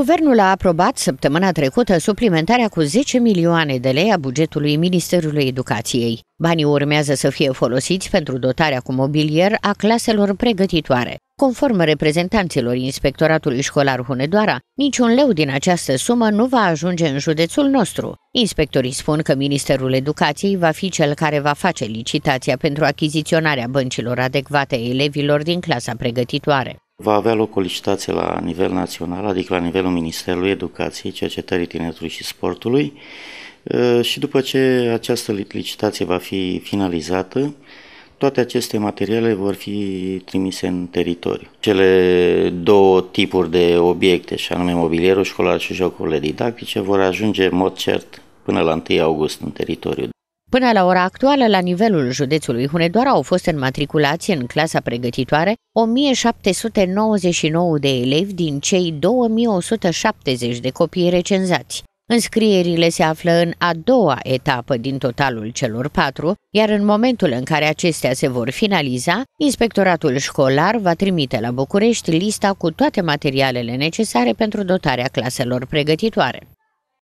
Guvernul a aprobat săptămâna trecută suplimentarea cu 10 milioane de lei a bugetului Ministerului Educației. Banii urmează să fie folosiți pentru dotarea cu mobilier a claselor pregătitoare. Conform reprezentanților Inspectoratului Școlar Hunedoara, niciun leu din această sumă nu va ajunge în județul nostru. Inspectorii spun că Ministerul Educației va fi cel care va face licitația pentru achiziționarea băncilor adecvate elevilor din clasa pregătitoare. Va avea loc o licitație la nivel național, adică la nivelul Ministerului Educației, Cercetării Tineretului și Sportului și după ce această licitație va fi finalizată, toate aceste materiale vor fi trimise în teritoriu. Cele două tipuri de obiecte, și anume mobilierul școlar și jocurile didactice, vor ajunge în mod cert până la 1 august în teritoriu. Până la ora actuală, la nivelul județului Hunedoara au fost înmatriculați în clasa pregătitoare 1799 de elevi din cei 2170 de copii recenzați. Înscrierile se află în a doua etapă din totalul celor patru, iar în momentul în care acestea se vor finaliza, inspectoratul școlar va trimite la București lista cu toate materialele necesare pentru dotarea claselor pregătitoare.